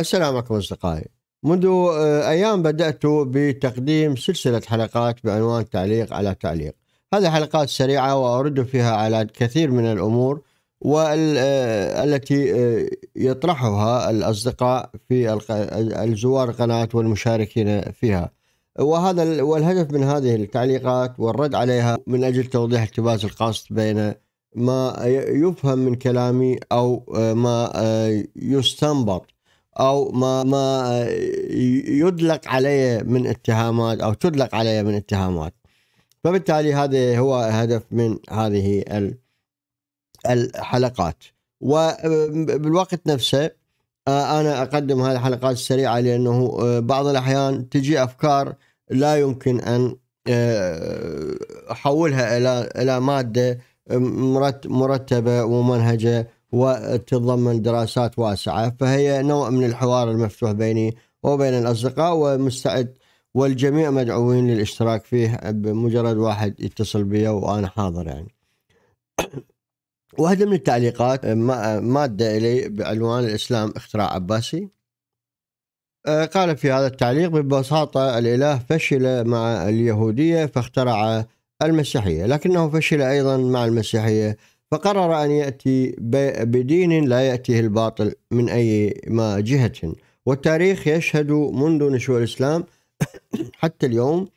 السلام عليكم أصدقائي منذ آه، أيام بدأت بتقديم سلسلة حلقات بعنوان تعليق على تعليق هذه حلقات سريعة وأرد فيها على كثير من الأمور والتي آه، آه، يطرحها الأصدقاء في الزوار القناة والمشاركين فيها وهذا والهدف من هذه التعليقات والرد عليها من أجل توضيح التباس القصد بين ما يفهم من كلامي أو ما يستنبط او ما ما يدلق علي من اتهامات او تدلق علي من اتهامات فبالتالي هذا هو هدف من هذه الحلقات وبالوقت نفسه انا اقدم هذه الحلقات السريعه لانه بعض الاحيان تجي افكار لا يمكن ان احولها الى الى ماده مرتبه ومنهجه وتتضمن دراسات واسعة فهي نوع من الحوار المفتوح بيني وبين الأصدقاء ومستعد والجميع مدعوين للاشتراك فيه بمجرد واحد يتصل بي وأنا حاضر يعني واحدة من التعليقات مادة إلي بعنوان الإسلام اختراع عباسي قال في هذا التعليق ببساطة الإله فشل مع اليهودية فاخترع المسيحية لكنه فشل أيضا مع المسيحية فقرر أن يأتي بدين لا يأتيه الباطل من أي ما جهة والتاريخ يشهد منذ نشوء الإسلام حتى اليوم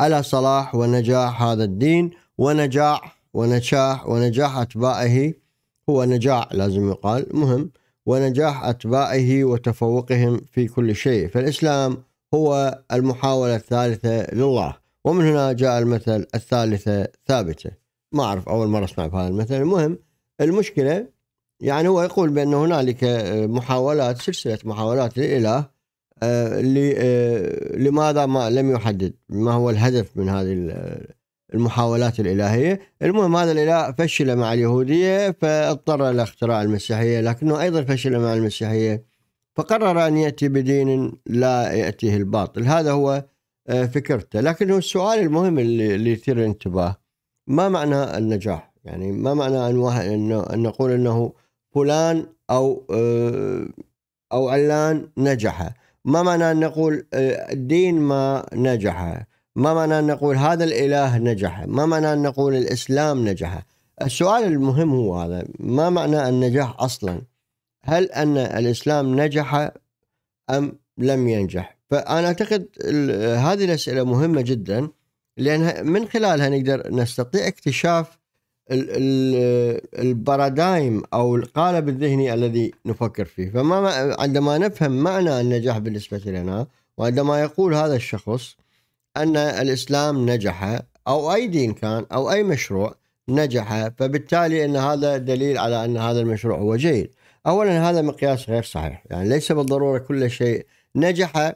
على صلاح ونجاح هذا الدين ونجاح ونجاح ونجاح أتباعه هو نجاح لازم يقال مهم ونجاح أتباعه وتفوقهم في كل شيء فالإسلام هو المحاولة الثالثة لله ومن هنا جاء المثل الثالثة ثابتة ما اعرف اول مره اسمع بهذا المثل المهم المشكله يعني هو يقول بان هنالك آه، محاولات سلسله محاولات للاله آه، آه، لماذا ما لم يحدد ما هو الهدف من هذه المحاولات الالهيه المهم هذا الاله فشل مع اليهوديه فاضطر الى اختراع المسيحيه لكنه ايضا فشل مع المسيحيه فقرر ان ياتي بدين لا ياتيه الباطل هذا هو فكرته لكن هو السؤال المهم اللي يثير الانتباه ما معنى النجاح يعني ما معنى أن, أن نقول أنه فلان أو آه، أو علان نجح ما معنى أن نقول آه، الدين ما نجح ما معنى أن نقول هذا الإله نجح ما معنى أن نقول الإسلام نجح السؤال المهم هو هذا ما معنى النجاح أصلا هل أن الإسلام نجح أم لم ينجح فأنا أعتقد هذه الأسئلة مهمة جداً لان من خلالها نقدر نستطيع اكتشاف البارادايم او القالب الذهني الذي نفكر فيه فما عندما نفهم معنى النجاح بالنسبه لنا وعندما يقول هذا الشخص ان الاسلام نجح او اي دين كان او اي مشروع نجح فبالتالي ان هذا دليل على ان هذا المشروع هو جيد. اولا هذا مقياس غير صحيح، يعني ليس بالضروره كل شيء نجح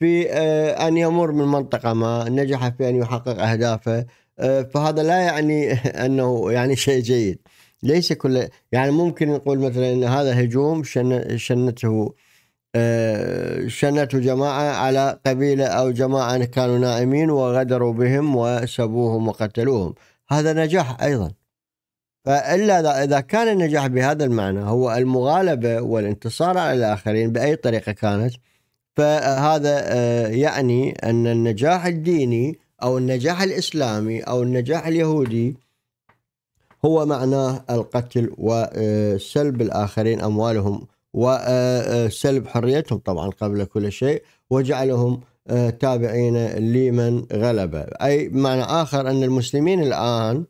في آه، ان يمر من منطقه ما نجح في ان يحقق اهدافه آه، فهذا لا يعني انه يعني شيء جيد ليس كل يعني ممكن نقول مثلا ان هذا هجوم شنته آه، شنته جماعه على قبيله او جماعه كانوا نائمين وغدروا بهم وسبوهم وقتلوهم هذا نجاح ايضا فالا اذا كان النجاح بهذا المعنى هو المغالبه والانتصار على الاخرين باي طريقه كانت فهذا آه، يعني ان النجاح الديني او النجاح الاسلامي او النجاح اليهودي هو معناه القتل وسلب آه، الاخرين اموالهم وسلب آه، حريتهم طبعا قبل كل شيء وجعلهم تابعين لمن غلب اي بمعنى اخر ان المسلمين الان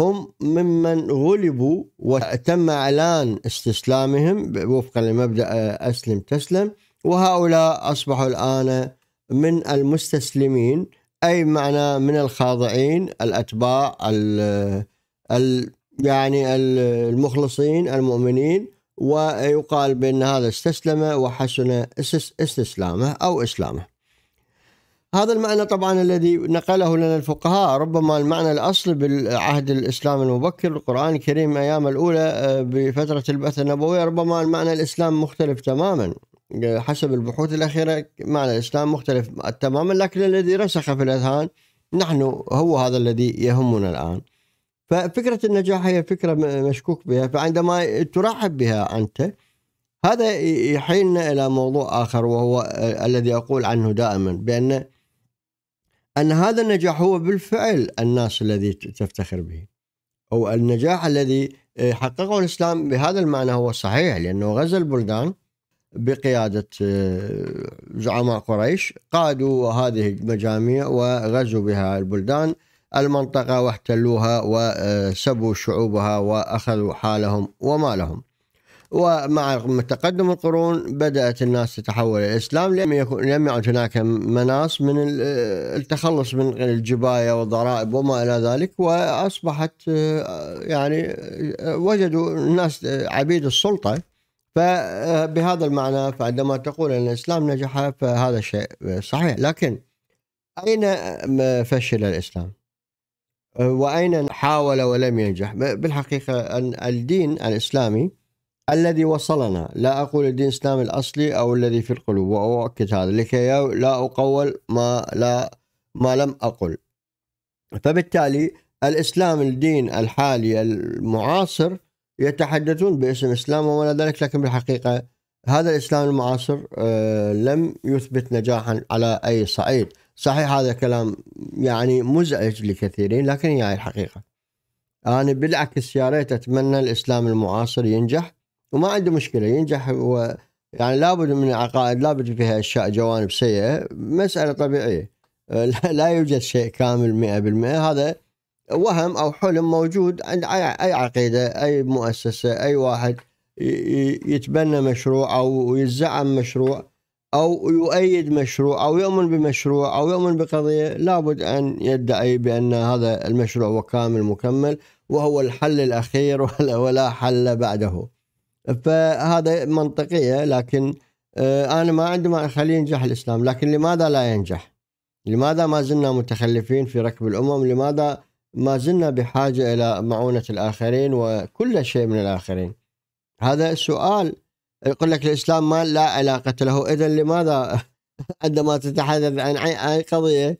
هم ممن غلبوا وتم اعلان استسلامهم وفقا لمبدا اسلم تسلم وهؤلاء أصبحوا الآن من المستسلمين أي معنى من الخاضعين الأتباع ال ال يعني المخلصين المؤمنين ويقال بأن هذا استسلم وحسن استسلامه أو إسلامه هذا المعنى طبعا الذي نقله لنا الفقهاء ربما المعنى الأصلي بالعهد الإسلام المبكر القرآن الكريم أيام الأولى آه، بفترة البعثة النبوية ربما المعنى الإسلام مختلف تماما حسب البحوث الأخيرة معنى الإسلام مختلف تماما لكن الذي رسخ في الأذهان نحن هو هذا الذي يهمنا الآن ففكرة النجاح هي فكرة مشكوك بها فعندما ترحب بها أنت هذا يحيلنا إلى موضوع آخر وهو الذي أقول عنه دائما بأن أن هذا النجاح هو بالفعل الناس الذي تفتخر به أو النجاح الذي آه، حققه الإسلام بهذا المعنى هو صحيح لأنه غزا البلدان بقيادة آه، زعماء قريش قادوا هذه المجاميع وغزوا بها البلدان المنطقة واحتلوها وسبوا شعوبها وأخذوا حالهم ومالهم ومع تقدم القرون بدأت الناس تتحول إلى الإسلام لم يكن لم يعد هناك مناص من آه، التخلص من الجباية والضرائب وما إلى ذلك وأصبحت آه، يعني وجدوا الناس عبيد السلطة فبهذا المعنى فعندما تقول ان الاسلام نجح فهذا شيء صحيح لكن اين فشل الاسلام؟ واين حاول ولم ينجح؟ بالحقيقه ان الدين الاسلامي الذي وصلنا لا اقول الدين الاسلامي الاصلي او الذي في القلوب واؤكد هذا لكي لا اقول ما لا ما لم اقل. فبالتالي الاسلام الدين الحالي المعاصر يتحدثون باسم الإسلام وما إلى ذلك لكن بالحقيقة هذا الإسلام المعاصر آه، لم يثبت نجاحا على أي صعيد صحيح هذا كلام يعني مزعج لكثيرين لكن هي يعني الحقيقة أنا بالعكس يا ريت أتمنى الإسلام المعاصر ينجح وما عنده مشكلة ينجح هو يعني لابد من العقائد لابد فيها أشياء جوانب سيئة مسألة طبيعية لا يوجد شيء كامل 100% هذا وهم او حلم موجود عند اي عقيده اي مؤسسه اي واحد يتبنى مشروع او يزعم مشروع او يؤيد مشروع او يؤمن بمشروع او يؤمن بقضيه لابد ان يدعي بان هذا المشروع هو كامل مكمل وهو الحل الاخير ولا حل بعده فهذا منطقيه لكن آه، انا ما عندي ما اخليه ينجح الاسلام لكن لماذا لا ينجح؟ لماذا ما زلنا متخلفين في ركب الامم؟ لماذا ما زلنا بحاجة إلى معونة الآخرين وكل شيء من الآخرين هذا السؤال يقول لك الإسلام ما لا علاقة له إذا لماذا عندما تتحدث عن أي قضية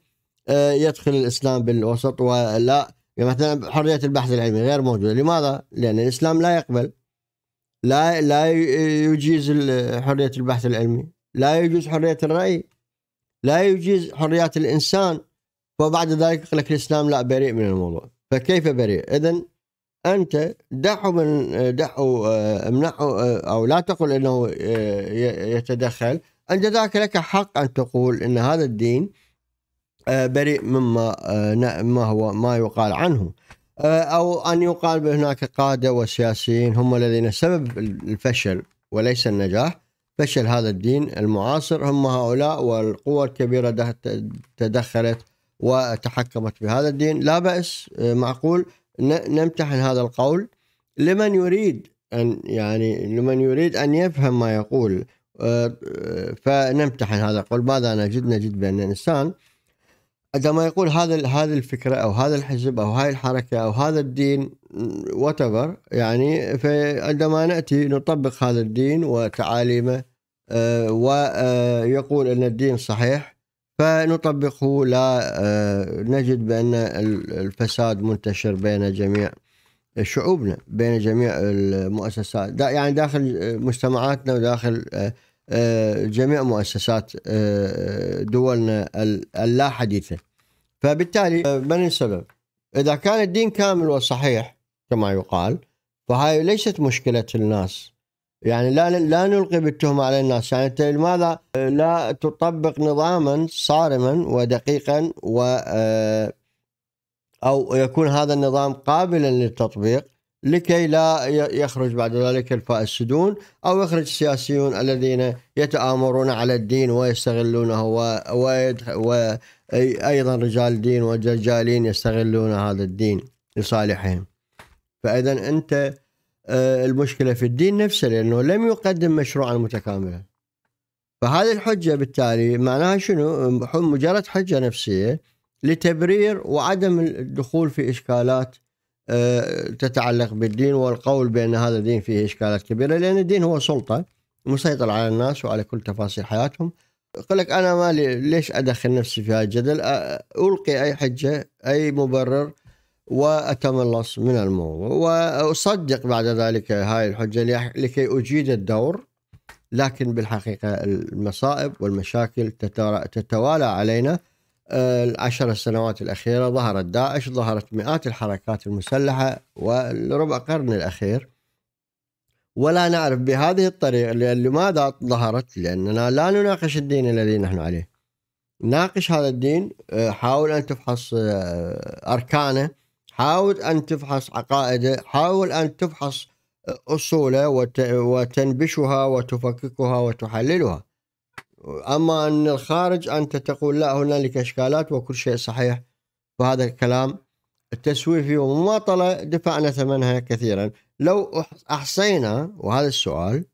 آه، يدخل الإسلام بالوسط ولا يعني مثلا حرية البحث العلمي غير موجودة لماذا؟ لأن الإسلام لا يقبل لا لا يجيز حرية البحث العلمي لا يجوز حرية الرأي لا يجيز حريات الإنسان وبعد ذلك يقول لك الاسلام لا بريء من الموضوع فكيف بريء؟ اذا انت دعوا من دعوا آه، امنعوا آه، او لا تقل انه آه، يتدخل عند ذاك لك حق ان تقول ان هذا الدين بريء مما ما هو ما يقال عنه او ان يقال بهناك قاده وسياسيين هم الذين سبب الفشل وليس النجاح فشل هذا الدين المعاصر هم هؤلاء والقوى الكبيره تدخلت وتحكمت بهذا الدين لا بأس آه، معقول نمتحن هذا القول لمن يريد أن يعني لمن يريد أن يفهم ما يقول آه، آه، فنمتحن هذا القول ماذا نجد نجد بأن الإنسان عندما يقول هذا هذه الفكره او هذا الحزب او هاي الحركه او هذا الدين وتبر يعني فعندما ناتي نطبق هذا الدين وتعاليمه ويقول ان الدين صحيح فنطبقه لا آه، نجد بأن الفساد منتشر بين جميع شعوبنا بين جميع المؤسسات يعني داخل مجتمعاتنا وداخل آه، آه، جميع مؤسسات دولنا اللا حديثة فبالتالي من السبب؟ إذا كان الدين كامل وصحيح كما يقال فهاي ليست مشكلة الناس يعني لا لا نلقي بالتهمة على الناس يعني أنت لماذا لا تطبق نظاما صارما ودقيقا و آه، أو يكون هذا النظام قابلا للتطبيق لكي لا يخرج بعد ذلك الفاسدون أو يخرج السياسيون الذين يتآمرون على الدين ويستغلونه وأيضا رجال دين ودجالين يستغلون هذا الدين لصالحهم فإذا أنت آه، المشكلة في الدين نفسه لأنه لم يقدم مشروعا متكاملا فهذه الحجة بالتالي معناها شنو مجرد حجة نفسية لتبرير وعدم الدخول في إشكالات آه، تتعلق بالدين والقول بأن هذا الدين فيه إشكالات كبيرة لأن الدين هو سلطة مسيطر على الناس وعلى كل تفاصيل حياتهم يقول لك أنا مالي ليش أدخل نفسي في هذا الجدل ألقي أي حجة أي مبرر وأتملص من الموضوع وأصدق بعد ذلك هاي الحجة لكي أجيد الدور لكن بالحقيقة المصائب والمشاكل تتوالى علينا آه، العشر سنوات الأخيرة ظهرت داعش ظهرت مئات الحركات المسلحة وربع قرن الأخير ولا نعرف بهذه الطريقة لماذا ظهرت لأننا لا نناقش الدين الذي نحن عليه ناقش هذا الدين آه، حاول أن تفحص آه، أركانه حاول أن تفحص عقائده حاول أن تفحص آه، أصوله وتنبشها وتفككها وتحللها أما أن الخارج أنت تقول لا هنالك إشكالات وكل شيء صحيح فهذا الكلام التسويفي ومماطلة دفعنا ثمنها كثيرا لو أحصينا وهذا السؤال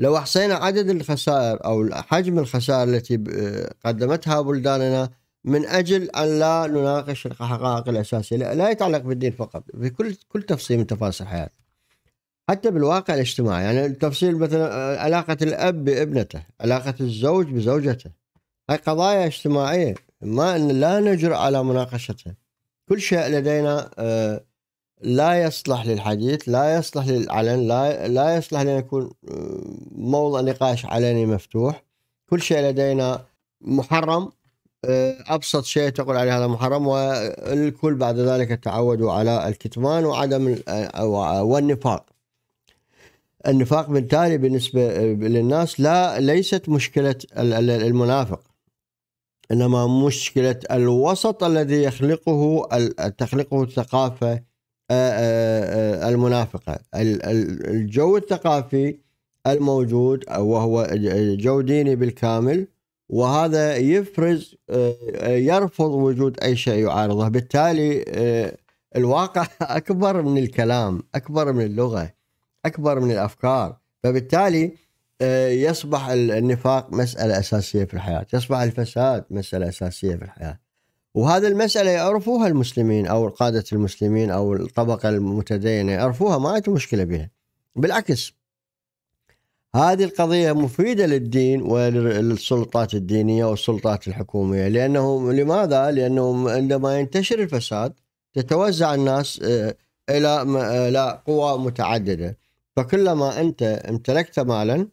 لو أحصينا عدد الخسائر أو حجم الخسائر التي قدمتها بلداننا من اجل ان لا نناقش الحقائق الاساسيه لا يتعلق بالدين فقط في كل كل تفصيل من تفاصيل الحياه حتى بالواقع الاجتماعي يعني تفصيل مثلا آه، علاقه الاب بابنته علاقه الزوج بزوجته هاي قضايا اجتماعيه ما ان لا نجرؤ على مناقشتها كل شيء لدينا آه، لا يصلح للحديث لا يصلح للعلن لا لا يصلح لان يكون آه، موضع نقاش علني مفتوح كل شيء لدينا محرم آه، أبسط شيء تقول عليه هذا محرم والكل بعد ذلك تعودوا على الكتمان وعدم آه، آه، والنفاق النفاق بالتالي بالنسبة للناس لا ليست مشكلة المنافق إنما مشكلة الوسط الذي يخلقه تخلقه الثقافة المنافقة الجو الثقافي الموجود وهو جو ديني بالكامل وهذا يفرز آه، يرفض وجود اي شيء يعارضه بالتالي آه، الواقع اكبر من الكلام اكبر من اللغه اكبر من الافكار فبالتالي آه، يصبح النفاق مساله اساسيه في الحياه يصبح الفساد مساله اساسيه في الحياه وهذا المسألة يعرفوها المسلمين أو قادة المسلمين أو الطبقة المتدينة يعرفوها ما عندهم مشكلة بها بالعكس هذه القضية مفيدة للدين وللسلطات الدينية والسلطات الحكومية لأنه لماذا؟ لأنه عندما ينتشر الفساد تتوزع الناس آه، إلى آه، إلى قوى متعددة فكلما أنت امتلكت مالا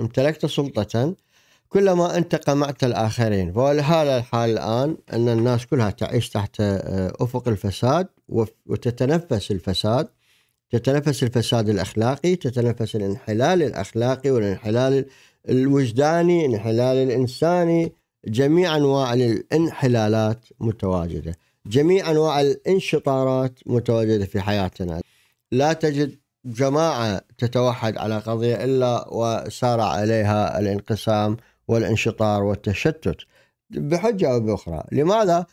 امتلكت سلطة كلما أنت قمعت الآخرين فالحالة الحال الآن أن الناس كلها تعيش تحت آه، أفق الفساد وتتنفس الفساد تتنفس الفساد الأخلاقي تتنفس الانحلال الأخلاقي والانحلال الوجداني الانحلال الإنساني جميع أنواع الانحلالات متواجدة جميع أنواع الانشطارات متواجدة في حياتنا لا تجد جماعة تتوحد على قضية إلا وسارع عليها الانقسام والانشطار والتشتت بحجة أو بأخرى لماذا؟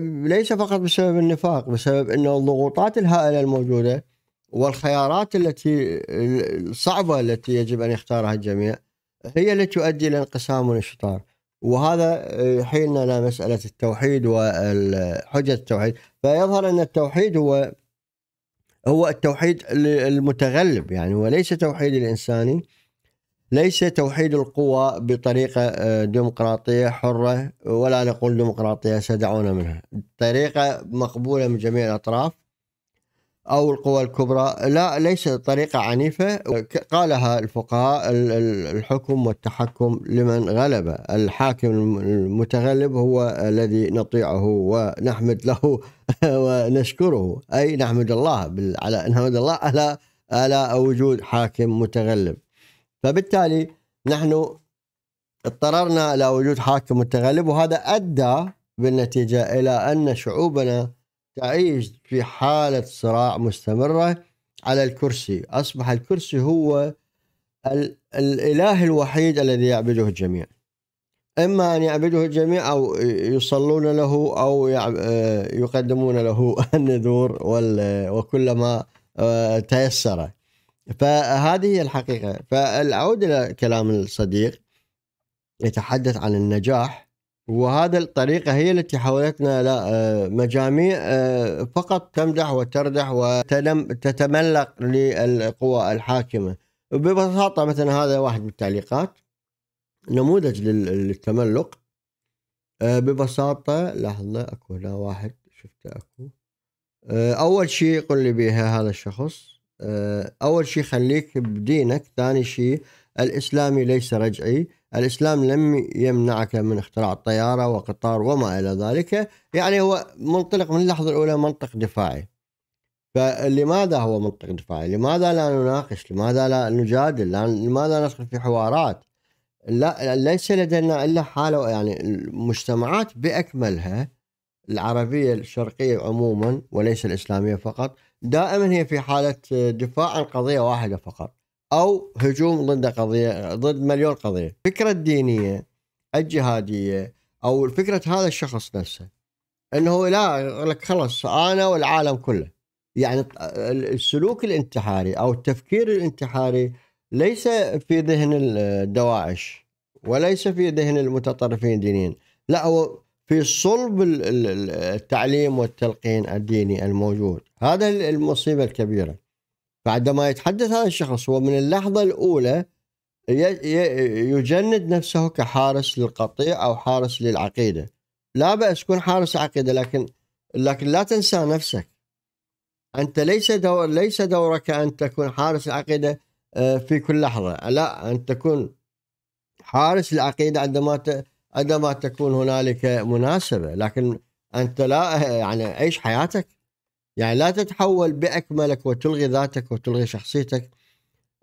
ليس فقط بسبب النفاق بسبب انه الضغوطات الهائله الموجوده والخيارات التي الصعبه التي يجب ان يختارها الجميع هي التي تؤدي الى انقسام ونشطار وهذا يحيلنا الى مساله التوحيد وحجه التوحيد فيظهر ان التوحيد هو هو التوحيد المتغلب يعني هو ليس توحيد الانساني ليس توحيد القوى بطريقة آه، ديمقراطية حرة ولا نقول ديمقراطية سدعونا منها طريقة مقبولة من جميع الأطراف أو القوى الكبرى لا ليس طريقة عنيفة قالها الفقهاء الحكم والتحكم لمن غلب الحاكم المتغلب هو الذي نطيعه ونحمد له ونشكره أي نحمد الله على نحمد الله على على وجود حاكم متغلب فبالتالي نحن اضطررنا الى وجود حاكم متغلب وهذا ادى بالنتيجه الى ان شعوبنا تعيش في حاله صراع مستمره على الكرسي، اصبح الكرسي هو الاله الوحيد الذي يعبده الجميع. اما ان يعبده الجميع او يصلون له او يقدمون له النذور وكل ما آه، تيسر. فهذه هي الحقيقة فالعود إلى كلام الصديق يتحدث عن النجاح وهذا الطريقة هي التي حولتنا إلى آه، مجاميع آه، فقط تمدح وتردح وتتملق للقوى الحاكمة ببساطة مثلا هذا واحد من التعليقات نموذج للتملق آه، ببساطة لحظة أكو هنا واحد شفته أكو أول شيء يقول لي بها هذا الشخص آه، أول شيء خليك بدينك ثاني شيء الإسلامي ليس رجعي الإسلام لم يمنعك من اختراع الطيارة وقطار وما إلى ذلك يعني هو منطلق من اللحظة الأولى منطق دفاعي فلماذا هو منطق دفاعي لماذا لا نناقش لماذا لا نجادل لماذا ندخل في حوارات لا ليس لدينا إلا حالة يعني المجتمعات بأكملها العربية الشرقية عموما وليس الإسلامية فقط دائما هي في حاله دفاع عن قضيه واحده فقط او هجوم ضد قضيه ضد مليون قضيه الفكره الدينيه الجهاديه او فكره هذا الشخص نفسه انه لا لك خلص انا والعالم كله يعني السلوك الانتحاري او التفكير الانتحاري ليس في ذهن الدواعش وليس في ذهن المتطرفين دينيا لا هو في صلب التعليم والتلقين الديني الموجود هذا المصيبة الكبيرة بعدما يتحدث هذا الشخص هو من اللحظة الأولى يجند نفسه كحارس للقطيع أو حارس للعقيدة لا بأس كن حارس عقيدة لكن لكن لا تنسى نفسك أنت ليس دور ليس دورك أن تكون حارس العقيدة آه، في كل لحظة لا أن تكون حارس العقيدة عندما عندما تكون هنالك مناسبه لكن انت لا يعني عيش حياتك يعني لا تتحول باكملك وتلغي ذاتك وتلغي شخصيتك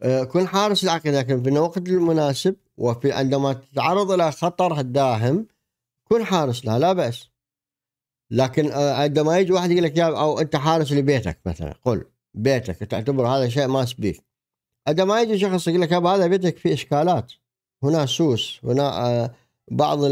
آه، كن حارس العقيده لكن في الوقت المناسب وفي عندما تتعرض الى خطر داهم كن حارس له لا باس لكن آه، عندما يجي واحد يقول لك يا او انت حارس لبيتك مثلا قل بيتك تعتبر هذا شيء ماس بيك عندما يجي شخص يقول لك يا هذا بيتك فيه اشكالات هنا سوس هنا آه بعض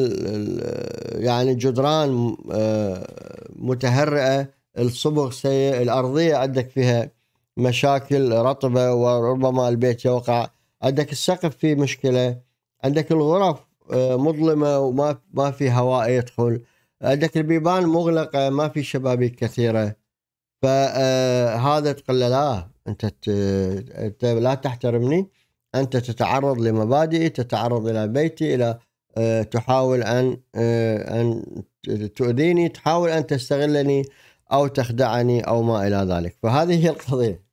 يعني الجدران آه، متهرئه الصبغ سيء الارضيه عندك فيها مشاكل رطبه وربما البيت يوقع عندك السقف فيه مشكله عندك الغرف آه، مظلمه وما ما في هواء يدخل عندك البيبان مغلقه ما في شبابيك كثيره فهذا آه، تقول له لا انت انت لا تحترمني انت تتعرض لمبادئي تتعرض الى بيتي الى آه، تحاول ان آه، ان تؤذيني تحاول ان تستغلني او تخدعني او ما الى ذلك فهذه هي القضيه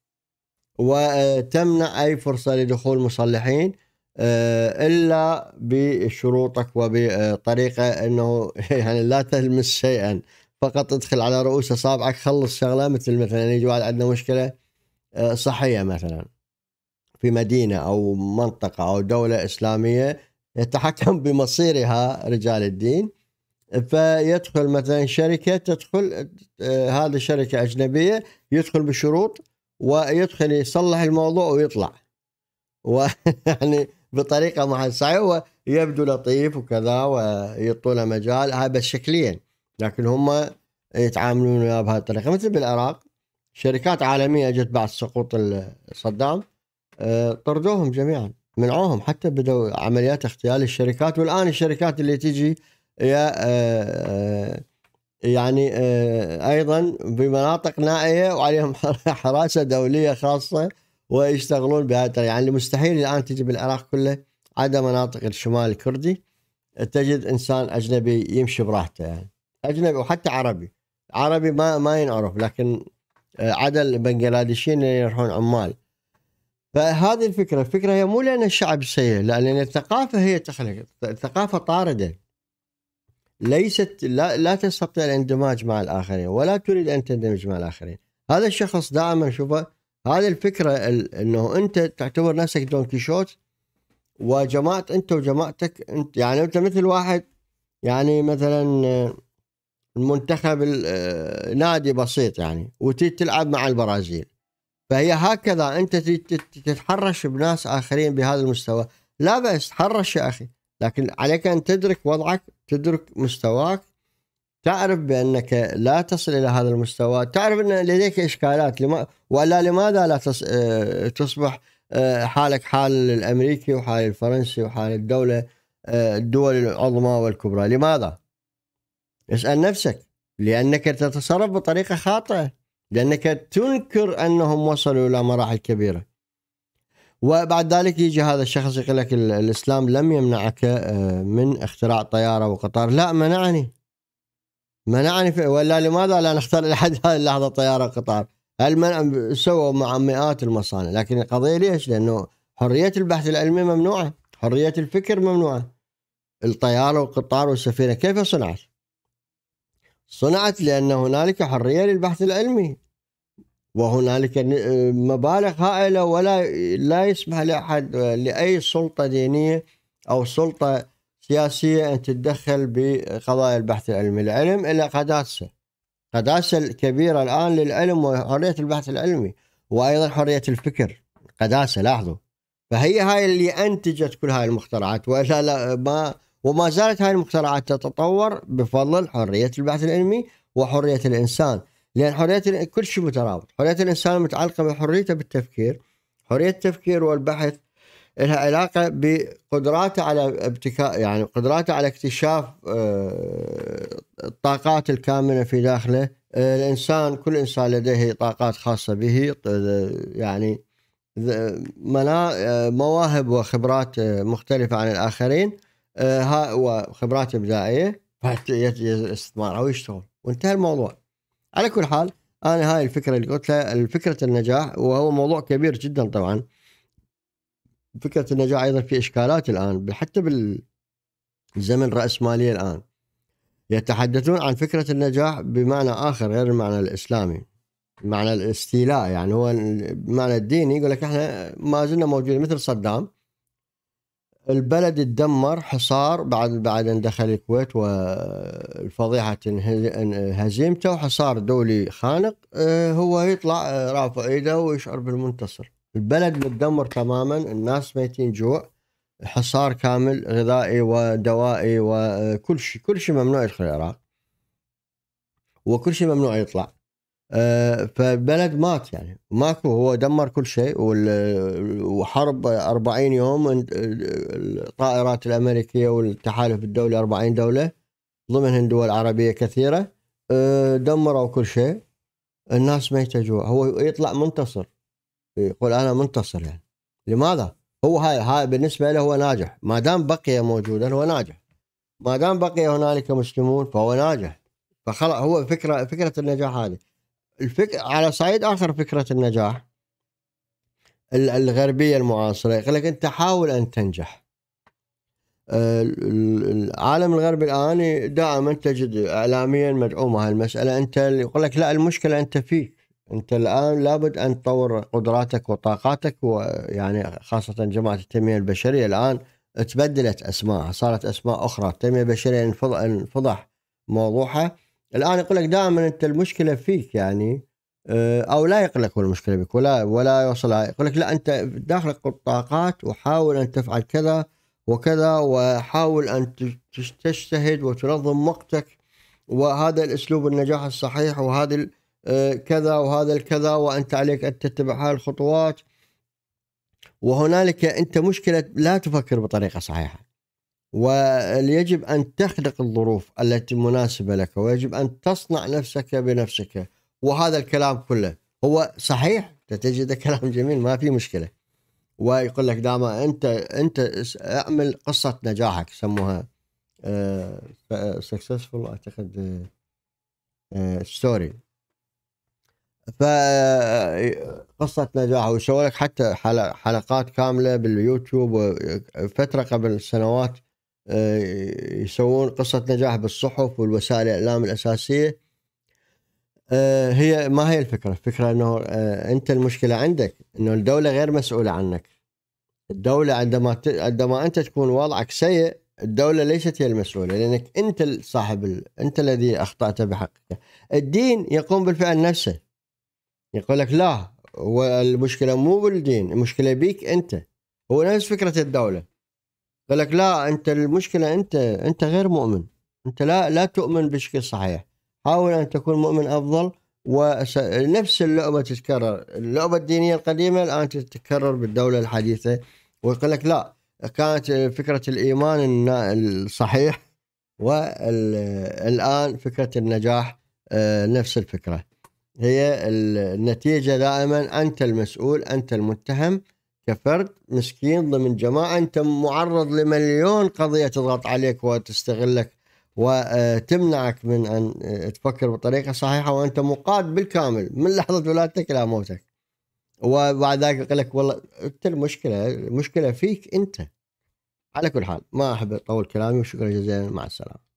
وتمنع اي فرصه لدخول مصلحين آه، الا بشروطك وبطريقه انه يعني لا تلمس شيئا فقط ادخل على رؤوس اصابعك خلص شغله مثل مثلا يجي واحد عندنا مشكله صحيه مثلا في مدينه او منطقه او دوله اسلاميه يتحكم بمصيرها رجال الدين فيدخل مثلا شركه تدخل آه، هذه شركه اجنبيه يدخل بشروط ويدخل يصلح الموضوع ويطلع ويعني بطريقه مع هو يبدو لطيف وكذا ويعطوا له مجال هاي بس شكليا لكن هم يتعاملون وياه بهذه الطريقه مثل بالعراق شركات عالميه اجت بعد سقوط صدام آه، طردوهم جميعا منعوهم حتى بدوا عمليات اغتيال الشركات والآن الشركات اللي تجي يا آه، آه، يعني آه، أيضا بمناطق نائية وعليهم حراسة دولية خاصة ويشتغلون بهذا يعني مستحيل الآن تجي بالعراق كله عدا مناطق الشمال الكردي تجد إنسان أجنبي يمشي براحته يعني أجنبي وحتى عربي عربي ما ما ينعرف لكن عدا البنغلاديشيين اللي يروحون عمال فهذه الفكره، الفكره هي مو لان الشعب سيء، لا لان الثقافه هي تخلق، الثقافه طارده. ليست لا, لا تستطيع الاندماج مع الاخرين ولا تريد ان تندمج مع الاخرين، هذا الشخص دائما شوفه هذه الفكره انه انت تعتبر نفسك دون كيشوت وجماعه انت وجماعتك انت يعني انت مثل واحد يعني مثلا منتخب آه، نادي بسيط يعني وتيجي تلعب مع البرازيل فهي هكذا انت تتحرش بناس اخرين بهذا المستوى لا بأس تحرش يا اخي لكن عليك ان تدرك وضعك تدرك مستواك تعرف بانك لا تصل الى هذا المستوى تعرف ان لديك اشكالات لما والا لماذا لا تص... آه، تصبح آه، حالك حال الامريكي وحال الفرنسي وحال الدوله آه، الدول العظمى والكبرى لماذا اسال نفسك لانك تتصرف بطريقه خاطئه لأنك تنكر أنهم وصلوا إلى مراحل كبيرة وبعد ذلك يجي هذا الشخص يقول لك الإسلام لم يمنعك آه، من اختراع طيارة وقطار لا منعني منعني ولا لماذا لا نختار لحد هذه اللحظة طيارة وقطار هل منع سووا مع مئات المصانع لكن القضية ليش لأنه حرية البحث العلمي ممنوعة حرية الفكر ممنوعة الطيارة والقطار والسفينة كيف صنعت صنعت لأن هنالك حرية للبحث العلمي وهنالك مبالغ هائلة ولا لا يسمح لأحد لأي سلطة دينية أو سلطة سياسية أن تتدخل بقضايا البحث العلمي العلم إلى قداسة قداسة الكبيرة الآن للعلم وحرية البحث العلمي وأيضا حرية الفكر قداسة لاحظوا فهي هاي اللي أنتجت كل هاي المخترعات وإلا لا ما وما زالت هاي المخترعات تتطور بفضل حرية البحث العلمي وحرية الإنسان لأن حرية كل شيء مترابط حرية الإنسان متعلقة بحريته بالتفكير حرية التفكير والبحث لها علاقة بقدراته على ابتكاء يعني قدراته على اكتشاف آه، الطاقات الكامنة في داخله الإنسان كل إنسان لديه طاقات خاصة به يعني مواهب وخبرات آه، مختلفة عن الآخرين آه، ها وخبراته بدائيه او ويشتغل وانتهى الموضوع على كل حال انا هاي الفكره اللي قلت لها فكره النجاح وهو موضوع كبير جدا طبعا فكره النجاح ايضا في اشكالات الان حتى بالزمن الراسماليه الان يتحدثون عن فكره النجاح بمعنى اخر غير المعنى الاسلامي معنى الاستيلاء يعني هو المعنى الديني يقول لك احنا ما زلنا موجودين مثل صدام البلد اتدمر حصار بعد بعد ان دخل الكويت والفضيحه هزيمته وحصار دولي خانق آه، هو يطلع آه، رافع ايده ويشعر بالمنتصر البلد متدمر تماما الناس ميتين جوع حصار كامل غذائي ودوائي وكل آه، شيء كل شيء ممنوع يدخل العراق وكل شيء ممنوع يطلع آه، فالبلد مات يعني ماكو هو دمر كل شيء وحرب 40 يوم الطائرات الامريكيه والتحالف الدولي 40 دوله ضمنهم دول عربيه كثيره آه، دمروا كل شيء الناس ما جوع هو يطلع منتصر يقول انا منتصر يعني لماذا؟ هو هاي هاي بالنسبه له هو ناجح ما دام بقي موجودا هو ناجح ما دام بقي هنالك مسلمون فهو ناجح فخلاص هو فكره فكره النجاح هذه الفك... على صعيد اخر فكره النجاح الغربيه المعاصره يقول لك انت حاول ان تنجح آه، العالم الغربي الان دائما تجد اعلاميا مدعومه هالمساله انت يقول لك لا المشكله انت فيك انت الان لابد ان تطور قدراتك وطاقاتك ويعني خاصه جماعه التنميه البشريه الان تبدلت اسماءها صارت اسماء اخرى التنميه البشريه انفضح موضوعها الان يقول لك دائما انت المشكله فيك يعني آه، او لا يقلق هو المشكله بك ولا ولا يوصل يقول لك لا انت داخلك طاقات وحاول ان تفعل كذا وكذا وحاول ان تجتهد وتنظم وقتك وهذا الاسلوب النجاح الصحيح وهذا آه، كذا وهذا الكذا وانت عليك ان تتبع هاي الخطوات وهنالك انت مشكله لا تفكر بطريقه صحيحه ويجب أن تخلق الظروف التي مناسبة لك ويجب أن تصنع نفسك بنفسك وهذا الكلام كله هو صحيح تجد كلام جميل ما في مشكلة ويقول لك دائما أنت أنت اعمل قصة نجاحك يسموها آه، سكسسفول أعتقد ستوري آه، فقصة آه، نجاح وسوى لك حتى حلقات كاملة باليوتيوب فترة قبل سنوات آه، يسوون قصة نجاح بالصحف والوسائل الإعلام الأساسية آه، هي ما هي الفكرة الفكرة أنه آه، أنت المشكلة عندك أنه الدولة غير مسؤولة عنك الدولة عندما عندما أنت تكون وضعك سيء الدولة ليست هي المسؤولة لأنك أنت صاحب ال... أنت الذي أخطأت بحقك الدين يقوم بالفعل نفسه يقول لك لا والمشكلة مو بالدين المشكلة بيك أنت هو نفس فكرة الدولة قال لك لا انت المشكله انت انت غير مؤمن انت لا لا تؤمن بشكل صحيح حاول ان تكون مؤمن افضل ونفس اللعبه تتكرر اللعبه الدينيه القديمه الان تتكرر بالدوله الحديثه ويقول لك لا كانت فكره الايمان الصحيح والان فكره النجاح آه، نفس الفكره هي النتيجه دائما انت المسؤول انت المتهم كفرد مسكين ضمن جماعة أنت معرض لمليون قضية تضغط عليك وتستغلك وتمنعك من أن تفكر بطريقة صحيحة وأنت مقاد بالكامل من لحظة ولادتك إلى موتك وبعد ذلك يقول لك والله أنت المشكلة المشكلة فيك أنت على كل حال ما أحب أطول كلامي وشكرا جزيلا مع السلامة